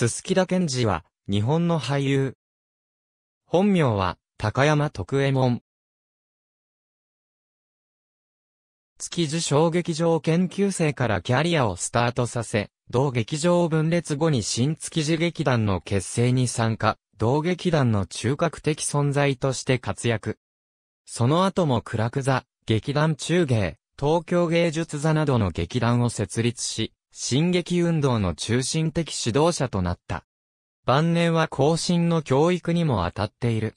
だ田健二は、日本の俳優。本名は、高山徳右衛門。築地小劇場研究生からキャリアをスタートさせ、同劇場分裂後に新築地劇団の結成に参加、同劇団の中核的存在として活躍。その後も暗く座、劇団中芸、東京芸術座などの劇団を設立し、進撃運動の中心的指導者となった。晩年は後進の教育にも当たっている。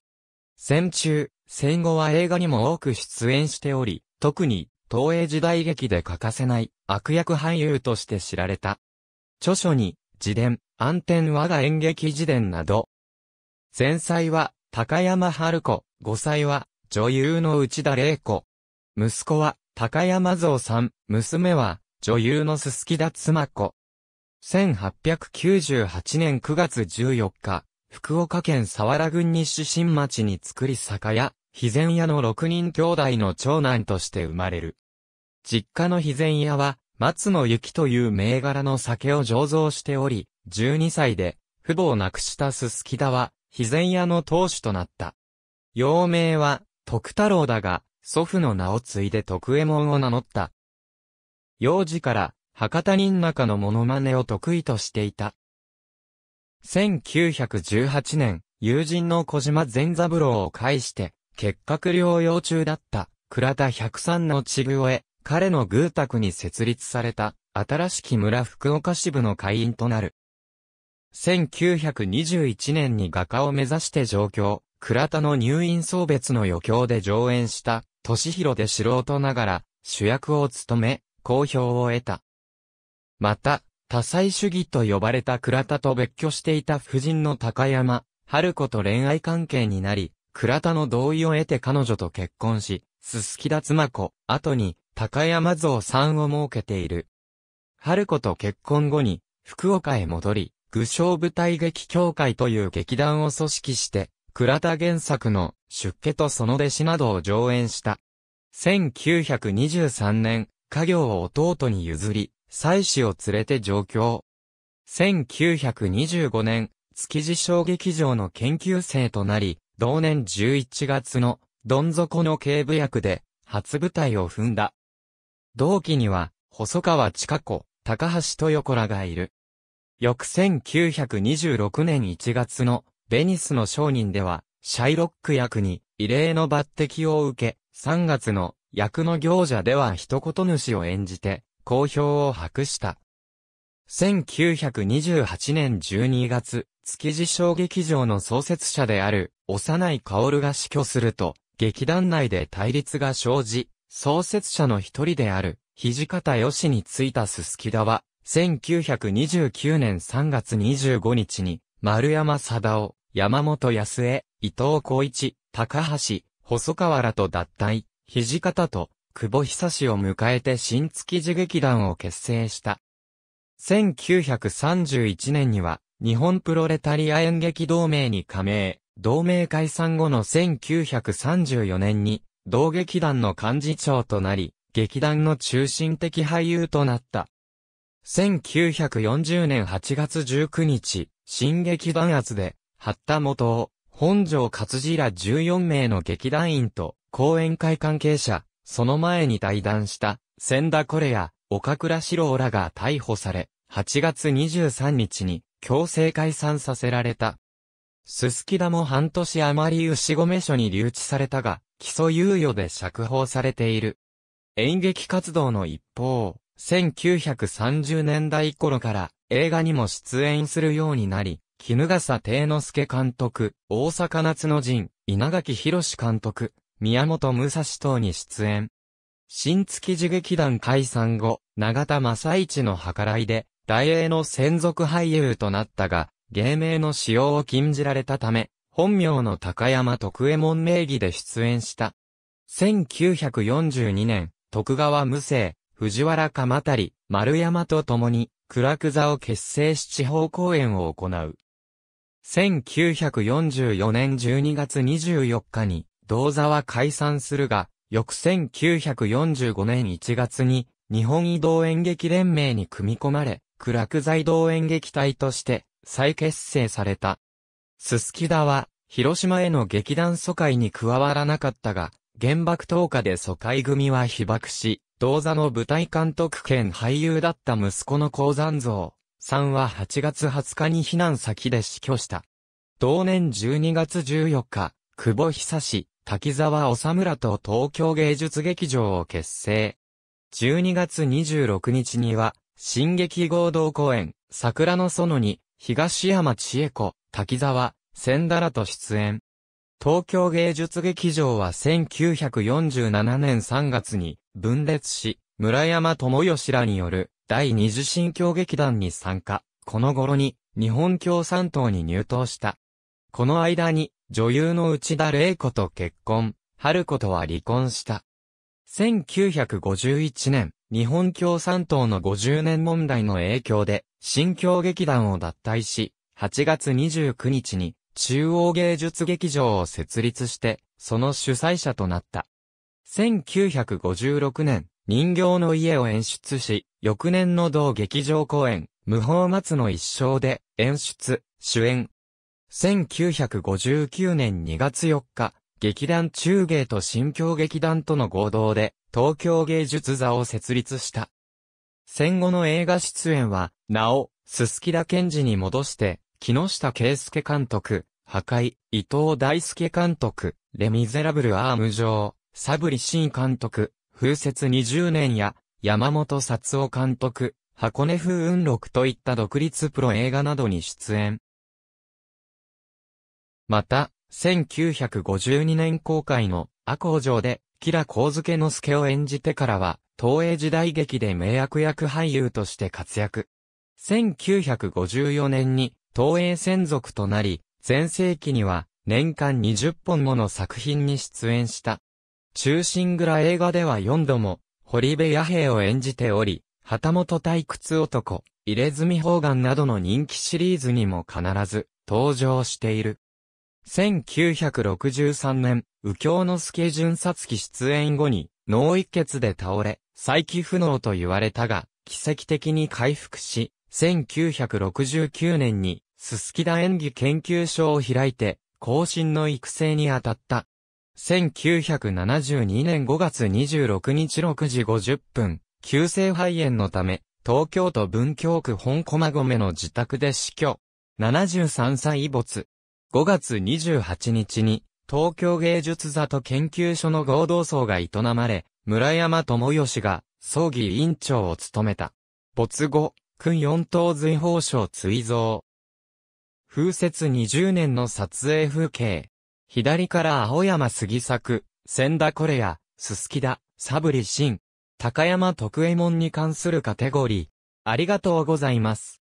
戦中、戦後は映画にも多く出演しており、特に東映時代劇で欠かせない悪役俳優として知られた。著書に、自伝、暗転我が演劇自伝など。前妻は、高山春子、五歳は、女優の内田玲子。息子は、高山蔵さん、娘は、女優のすすきだつまこ。1898年9月14日、福岡県佐原郡西新町に作り酒屋、肥前屋の6人兄弟の長男として生まれる。実家の肥前屋は、松野幸という銘柄の酒を醸造しており、12歳で、父母を亡くしたすすきだは、肥前屋の当主となった。幼名は、徳太郎だが、祖父の名を継いで徳右衛門を名乗った。幼児から博多人中のモノマネを得意としていた。1918年、友人の小島善三郎を介して、結核療養中だった倉田百三の治をへ、彼の偶宅に設立された新しき村福岡支部の会員となる。1921年に画家を目指して上京、倉田の入院送別の余興で上演した、年広で素人ながら主役を務め、好評を得た。また、多彩主義と呼ばれた倉田と別居していた夫人の高山、春子と恋愛関係になり、倉田の同意を得て彼女と結婚し、すすきだ妻子、後に高山像さんを設けている。春子と結婚後に、福岡へ戻り、具象舞台劇協会という劇団を組織して、倉田原作の出家とその弟子などを上演した。1923年、家業を弟に譲り、妻子を連れて上京。1925年、築地小劇場の研究生となり、同年11月のどん底の警部役で初舞台を踏んだ。同期には、細川千佳子、高橋豊子らがいる。翌1926年1月のベニスの商人では、シャイロック役に異例の抜擢を受け、3月の役の行者では一言主を演じて、好評を博した。1928年12月、築地小劇場の創設者である、幼い薫が死去すると、劇団内で対立が生じ、創設者の一人である、土方義についたすすきだは、1929年3月25日に、丸山貞夫、山本康江、伊藤光一、高橋、細川らと脱退。土方と久保久氏を迎えて新築地劇団を結成した。1931年には日本プロレタリア演劇同盟に加盟、同盟解散後の1934年に同劇団の幹事長となり、劇団の中心的俳優となった。1940年8月19日、新劇団圧で、八田元を、本城勝次ら14名の劇団員と、講演会関係者、その前に対談した、千田コレや、岡倉四郎らが逮捕され、8月23日に強制解散させられた。すすきだも半年余り牛込署に留置されたが、基礎猶予で釈放されている。演劇活動の一方、1930年代頃から映画にも出演するようになり、絹笠定之助監督、大阪夏の陣、稲垣博監督、宮本武蔵等に出演。新月寺劇団解散後、永田正一の計らいで、大英の専属俳優となったが、芸名の使用を禁じられたため、本名の高山徳右衛門名義で出演した。1942年、徳川無生、藤原鎌足、丸山と共に、倉久座を結成し地方公演を行う。1944年12月24日に、銅座は解散するが、翌1945年1月に、日本移動演劇連盟に組み込まれ、苦楽財道演劇隊として再結成された。すすきダは、広島への劇団疎開に加わらなかったが、原爆投下で疎開組は被爆し、銅座の舞台監督兼俳優だった息子の鉱山像さんは8月20日に避難先で死去した。同年12月14日、久保久志、滝沢治村と東京芸術劇場を結成。12月26日には、新劇合同公演、桜の園に、東山千恵子、滝沢、千田らと出演。東京芸術劇場は1947年3月に分裂し、村山智義らによる第二次新京劇団に参加、この頃に日本共産党に入党した。この間に女優の内田玲子と結婚、春子とは離婚した。1951年、日本共産党の50年問題の影響で、新京劇団を脱退し、8月29日に中央芸術劇場を設立して、その主催者となった。1956年、人形の家を演出し、翌年の同劇場公演、無法松の一生で、演出、主演、1959年2月4日、劇団中芸と新京劇団との合同で、東京芸術座を設立した。戦後の映画出演は、なお、すき田んじに戻して、木下圭介監督、破壊、伊藤大輔監督、レミゼラブルアーム上、サブリシン監督、風雪20年や、山本幸夫監督、箱根風雲録といった独立プロ映画などに出演。また、1952年公開の赤工城で、吉良幸助之助を演じてからは、東映時代劇で名役役俳優として活躍。1954年に東映専属となり、前世紀には年間20本もの作品に出演した。中心蔵映画では4度も、堀部野平を演じており、旗本退屈男、入れ墨方眼などの人気シリーズにも必ず登場している。1963年、右京の助巡殺機出演後に、脳一血で倒れ、再起不能と言われたが、奇跡的に回復し、1969年に、すすきだ演技研究所を開いて、後進の育成に当たった。1972年5月26日6時50分、急性肺炎のため、東京都文京区本駒込の自宅で死去。73歳没。5月28日に、東京芸術座と研究所の合同葬が営まれ、村山智義が葬儀委員長を務めた。没後、訓四等随報賞追贈。風雪20年の撮影風景。左から青山杉作、千田コレア、すすきだ、サブリシン、高山徳江門に関するカテゴリー。ありがとうございます。